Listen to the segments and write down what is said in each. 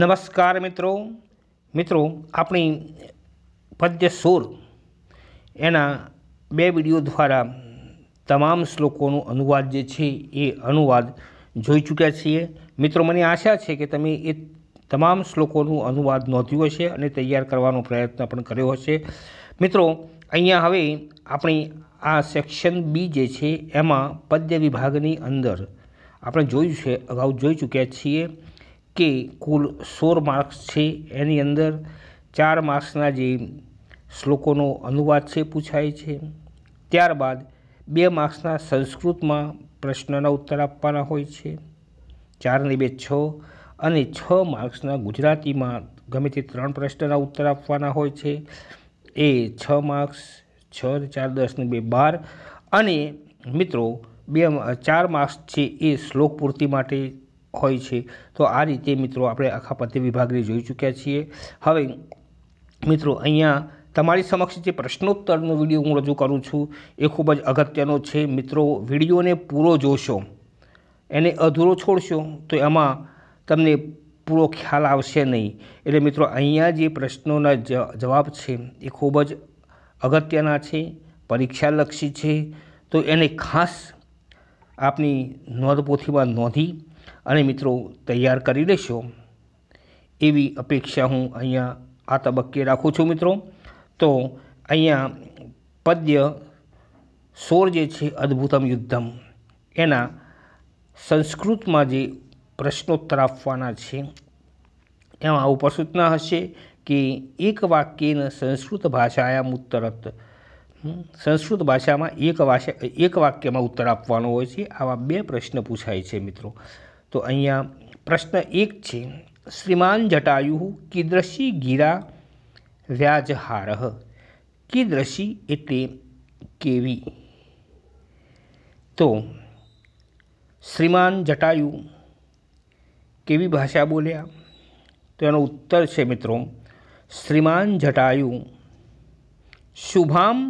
નમસ્કાર મિત્રો મિત્રો આપણી પદ્ય સૂર એના બે વિડીયો દ્વારા તમામ શ્લોકોનો અનુવાદ જે છે એ અનુવાદ જોઈ ચૂક્યા છીએ મિત્રો મને આશા છે કે તમે એ તમામ શ્લોકોનું અનુવાદ નોંધ્યું હશે અને તૈયાર કરવાનો પ્રયત્ન પણ કર્યો હશે મિત્રો અહીંયા હવે આપણી આ સેક્શન બી જે છે એમાં પદ્ય વિભાગની અંદર આપણે જોયું છે અગાઉ જોઈ ચૂક્યા છીએ કે કુલ સોળ માર્ક્સ છે એની અંદર ચાર માર્ક્સના જે શ્લોકોનો અનુવાદ છે પૂછાય છે ત્યારબાદ બે માર્ક્સના સંસ્કૃતમાં પ્રશ્નના ઉત્તર આપવાના હોય છે ચારને બે છ અને છ માર્ક્સના ગુજરાતીમાં ગમે તે ત્રણ પ્રશ્નના ઉત્તર આપવાના હોય છે એ છ માર્ક્સ છ ચાર દસની બે બાર અને મિત્રો બે ચાર માર્ક્સ છે એ શ્લોક પૂર્તિ માટે હોય છે તો આ રીતે મિત્રો આપણે આખા પતિ વિભાગને જોઈ ચૂક્યા છીએ હવે મિત્રો અહીંયા તમારી સમક્ષ જે પ્રશ્નોત્તરનો વિડીયો હું રજૂ કરું છું એ ખૂબ જ અગત્યનો છે મિત્રો વિડીયોને પૂરો જોશો એને અધૂરો છોડશો તો એમાં તમને પૂરો ખ્યાલ આવશે નહીં એટલે મિત્રો અહીંયા જે પ્રશ્નોના જવાબ છે એ ખૂબ જ અગત્યના છે પરીક્ષાલક્ષી છે તો એને ખાસ આપની નોંધપોથીમાં નોંધી અને મિત્રો તૈયાર કરી લેશો એવી અપેક્ષા હું અહીંયા આ તબક્કે રાખું છું મિત્રો તો અહીંયા પદ્ય સોર જે છે અદ્ભુતમ યુદ્ધમ એના સંસ્કૃતમાં જે પ્રશ્નોત્તર આપવાના છે એમાં ઉપસૂચના હશે કે એક વાક્યને સંસ્કૃત ભાષાયામ ઉત્તરત સંસ્કૃત ભાષામાં એક વાક્ય એક વાક્યમાં ઉત્તર આપવાનો હોય છે આવા બે પ્રશ્ન પૂછાય છે મિત્રો तो अँ प्रश्न एक है श्रीमान जटायु कीदृशी गिरा व्याजहार कीदृशी एट केवी तो श्रीमान जटायु केवी भाषा बोलिया तो यह उत्तर से मित्रों श्रीमान जटायु शुभाम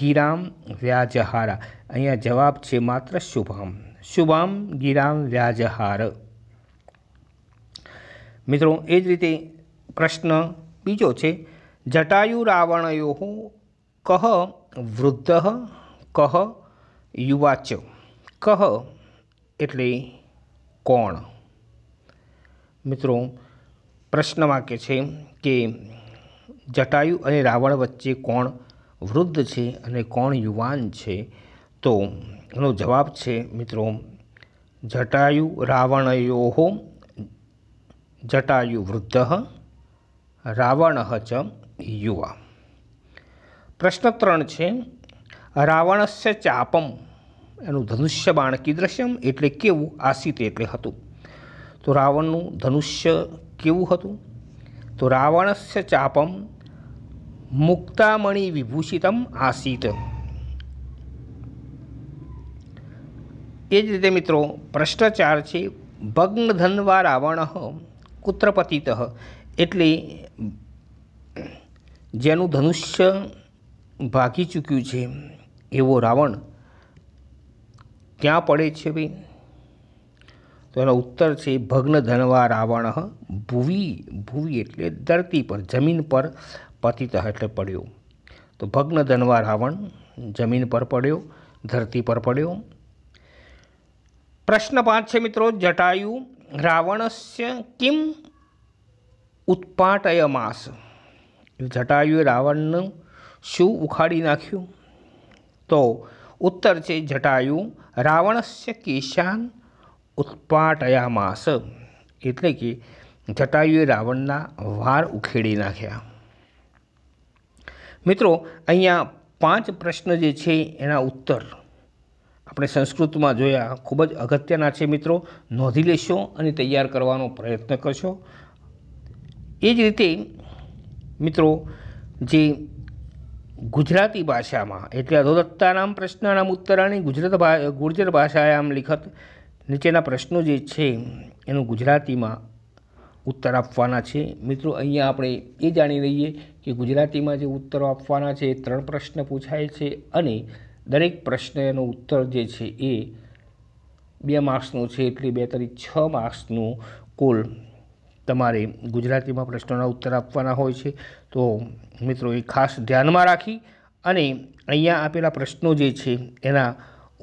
गिराम व्याजहारा अँ जवाब है मुभाम શુભામ ગિરામ વ્યાજહાર મિત્રો એ જ રીતે પ્રશ્ન બીજો છે જટાયુ રાવણયો કહ વૃદ્ધ કહ યુવાચ કહ એટલે કોણ મિત્રો પ્રશ્ન વાક્ય છે કે જટાયુ અને રાવણ વચ્ચે કોણ વૃદ્ધ છે અને કોણ યુવાન છે તો એનો જવાબ છે મિત્રો જટાયુ રાવણયોહો જટાયુ વૃદ્ધ રાવણ ચ યુવા પ્રશ્ન ત્રણ છે રાવણસ્ય ચાપમ એનું ધનુષ્ય બાણ કીદ્રશ્યમ એટલે કેવું આસિત એટલે હતું તો રાવણનું ધનુષ્ય કેવું હતું તો રાવણસ્ય ચાપમ મુક્તામણી વિભૂષિતમ આસિત એ જ રીતે મિત્રો ભ્રષ્ટાચાર છે ભગ્નધનવા રાવણ કુત્રપતિત એટલે જેનું ધનુષ્ય ભાગી ચૂક્યું છે એવો રાવણ ક્યાં પડે છે ભાઈ તો એનો ઉત્તર છે ભગ્ન ધનવા રાવણ ભૂવિ ભૂવિ એટલે ધરતી પર જમીન પર પતિત એટલે પડ્યો તો ભગ્ન ધનવા રાવણ જમીન પર પડ્યો ધરતી પર પડ્યો પ્રશ્ન પાંચ છે મિત્રો જટાયુ રાવણસ્ય કિમ ઉત્પાટયમાસ જટાયુએ રાવણનું શું ઉખાડી નાખ્યું તો ઉત્તર છે જટાયુ રાવણસ્ય કેશાન ઉત્પાટયામાસ એટલે કે જટાયુએ રાવણના વાર ઉખેડી નાખ્યા મિત્રો અહીંયા પાંચ પ્રશ્ન જે છે એના ઉત્તર આપણે સંસ્કૃતમાં જોયા ખૂબ જ અગત્યના છે મિત્રો નોંધી લેશો અને તૈયાર કરવાનો પ્રયત્ન કરશો એ જ રીતે મિત્રો જે ગુજરાતી ભાષામાં એટલે અધોદત્તાનામ પ્રશ્નાનામ ઉત્તરાણી ગુજરાત ગુર્જર ભાષાયામ લિખત નીચેના પ્રશ્નો જે છે એનું ગુજરાતીમાં ઉત્તર આપવાના છે મિત્રો અહીંયા આપણે એ જાણી લઈએ કે ગુજરાતીમાં જે ઉત્તરો આપવાના છે એ ત્રણ પ્રશ્ન પૂછાય છે અને દરેક પ્રશ્ન એનો ઉત્તર જે છે એ બે માર્ક્સનો છે એટલે બે તરી છ માર્ક્સનું કુલ તમારે ગુજરાતીમાં પ્રશ્નોના ઉત્તર આપવાના હોય છે તો મિત્રો એ ખાસ ધ્યાનમાં રાખી અને અહીંયા આપેલા પ્રશ્નો જે છે એના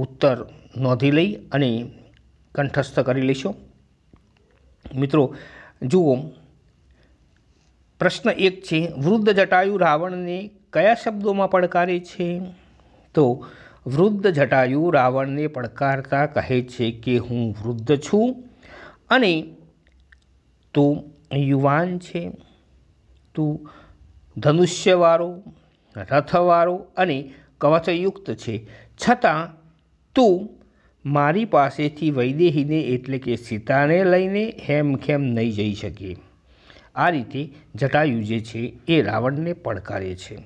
ઉત્તર નોંધી લઈ અને કંઠસ્થ કરી લેશો મિત્રો જુઓ પ્રશ્ન એક છે વૃદ્ધ જટાયુ રાવણને કયા શબ્દોમાં પડકારે છે તો વૃદ્ધ જટાયુ રાવણને પડકારતા કહે છે કે હું વૃદ્ધ છું અને તું યુવાન છે તું ધનુષ્યવાળો રથવાળો અને કવચયુક્ત છે છતાં તું મારી પાસેથી વૈદેહીને એટલે કે સીતાને લઈને હેમ હેમખેમ નહીં જઈ શકે આ રીતે જટાયુ જે છે એ રાવણને પડકારે છે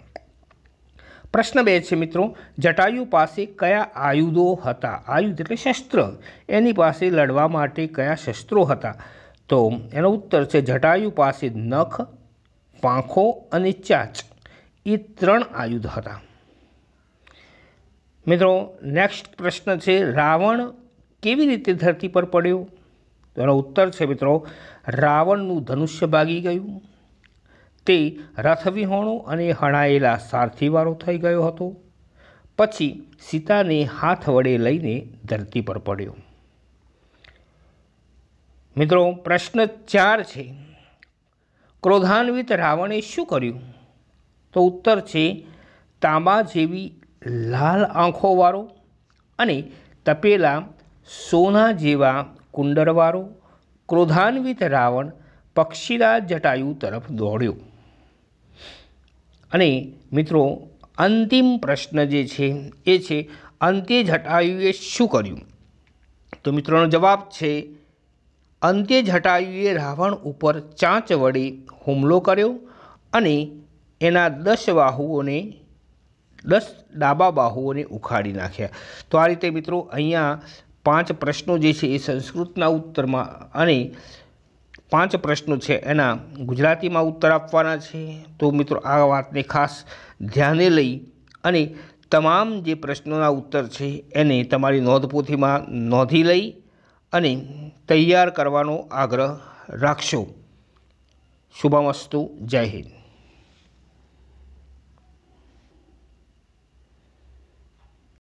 પ્રશ્ન બે છે મિત્રો જટાયુ પાસે કયા આયુધો હતા આયુધ એટલે શસ્ત્ર એની પાસે લડવા માટે કયા શસ્ત્રો હતા તો એનો ઉત્તર છે જટાયુ પાસે નખ પાંખો અને ચાંચ એ ત્રણ આયુધ હતા મિત્રો નેક્સ્ટ પ્રશ્ન છે રાવણ કેવી રીતે ધરતી પર પડ્યો તો એનો ઉત્તર છે મિત્રો રાવણનું ધનુષ્ય ભાગી ગયું તે રથવિહોણો અને હણાયેલા સારથીવાળો થઈ ગયો હતો પછી સીતાને હાથ વડે લઈને ધરતી પર પડ્યો મિત્રો પ્રશ્ન ચાર છે ક્રોધાન્વિત રાવણે શું કર્યું તો ઉત્તર છે તાંબા જેવી લાલ આંખોવાળો અને તપેલા સોના જેવા કુંડરવાળો ક્રોધાન્વિત રાવણ પક્ષીલા જટાયુ તરફ દોડ્યો અને મિત્રો અંતિમ પ્રશ્ન જે છે એ છે અંત્ય જટાયુએ શું કર્યું તો મિત્રોનો જવાબ છે અંત્ય જટાયુએ રાવણ ઉપર ચાંચ વડે હુમલો કર્યો અને એના દસ બાહુઓને દસ ડાબા બાહુઓને ઉખાડી નાખ્યા તો આ રીતે મિત્રો અહીંયા પાંચ પ્રશ્નો જે છે એ સંસ્કૃતના ઉત્તરમાં અને પાંચ પ્રશ્નો છે એના ગુજરાતીમાં ઉત્તર આપવાના છે તો મિત્રો આ વાતને ખાસ ધ્યાને લઈ અને તમામ જે પ્રશ્નોના ઉત્તર છે એને તમારી નોંધપોથીમાં નોંધી લઈ અને તૈયાર કરવાનો આગ્રહ રાખશો શુભમસ્તુ જય હિન્દ